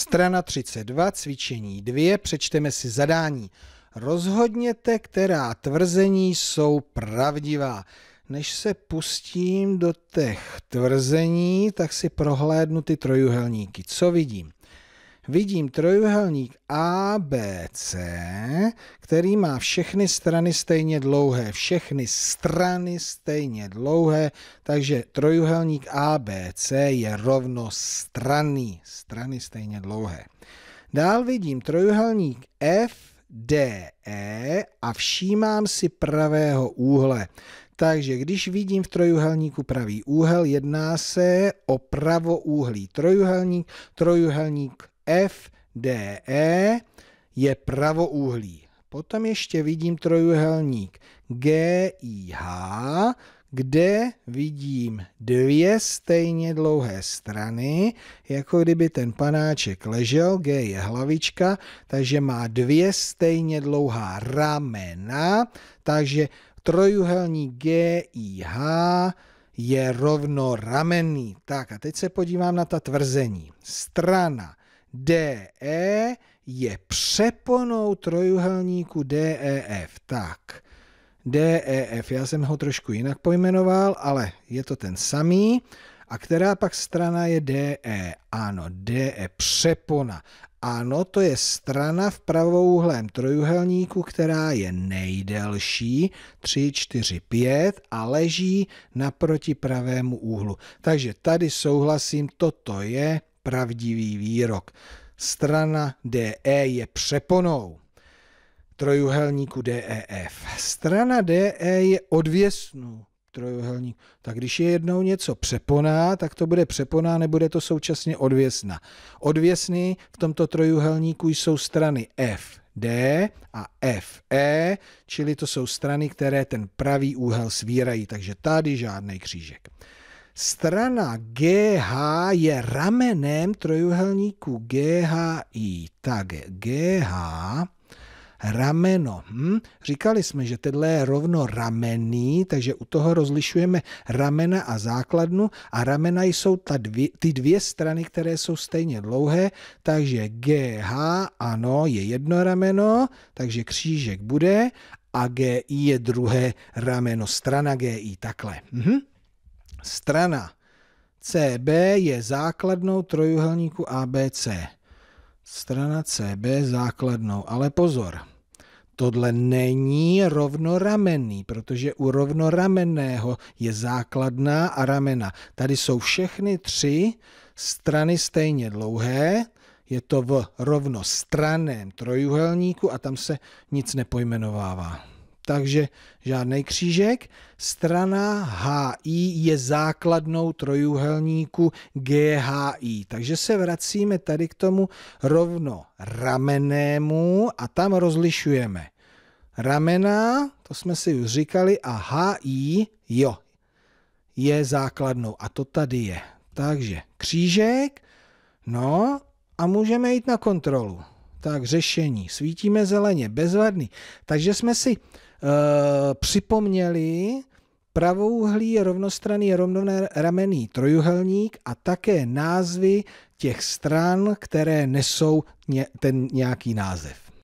Strana 32, cvičení 2, přečteme si zadání. Rozhodněte, která tvrzení jsou pravdivá. Než se pustím do těch tvrzení, tak si prohlédnu ty trojuhelníky. Co vidím? vidím trojuhelník ABC, který má všechny strany stejně dlouhé. Všechny strany stejně dlouhé, takže trojuhelník ABC je rovnostranný. Strany stejně dlouhé. Dál vidím trojuhelník FDE a všímám si pravého úhle. Takže když vidím v trojuhelníku pravý úhel, jedná se o pravoúhlý trojuhelník. Trojuhelník FDE je pravoúhlý. Potom ještě vidím trojuhelník GIH, kde vidím dvě stejně dlouhé strany, jako kdyby ten panáček ležel, G je hlavička, takže má dvě stejně dlouhá ramena, takže trojuhelník GIH je rovnoramenný. Tak a teď se podívám na ta tvrzení. Strana DE je přeponou trojuhelníku DEF. Tak, DEF, já jsem ho trošku jinak pojmenoval, ale je to ten samý. A která pak strana je DE? Ano, DE přepona. Ano, to je strana v pravouhlém trojuhelníku, která je nejdelší, 3, 4, 5 a leží naproti pravému úhlu. Takže tady souhlasím, toto je pravdivý výrok. Strana DE je přeponou trojuhelníku DEF. Strana DE je odvěsnou trojuhelník. Tak když je jednou něco přeponá, tak to bude přeponá, nebude to současně odvěsna. Odvěsny v tomto trojuhelníku jsou strany FD a FE, čili to jsou strany, které ten pravý úhel svírají, takže tady žádný křížek. Strana GH je ramenem trojuhelníku GHI. Tak GH rameno. Hm? Říkali jsme, že tenhle je rovno ramený, takže u toho rozlišujeme ramena a základnu a ramena jsou ta dvě, ty dvě strany, které jsou stejně dlouhé, takže GH, ano, je jedno rameno, takže křížek bude a GI je druhé rameno, strana GI, takhle. Mhm. Strana CB je základnou trojuhelníku ABC. Strana CB základnou, ale pozor, tohle není rovnoramenný, protože u rovnoramenného je základná a ramena. Tady jsou všechny tři strany stejně dlouhé, je to v rovnostraném trojuhelníku a tam se nic nepojmenovává takže žádný křížek. Strana HI je základnou trojuhelníku GHI, takže se vracíme tady k tomu rovno ramenému a tam rozlišujeme. Ramena, to jsme si už říkali, a HI, jo, je základnou a to tady je. Takže křížek, no a můžeme jít na kontrolu. Tak řešení. Svítíme zeleně, bezvadný. Takže jsme si e, připomněli pravouhlý rovnostranný rovnoramenný trojuhelník a také názvy těch stran, které nesou ten nějaký název.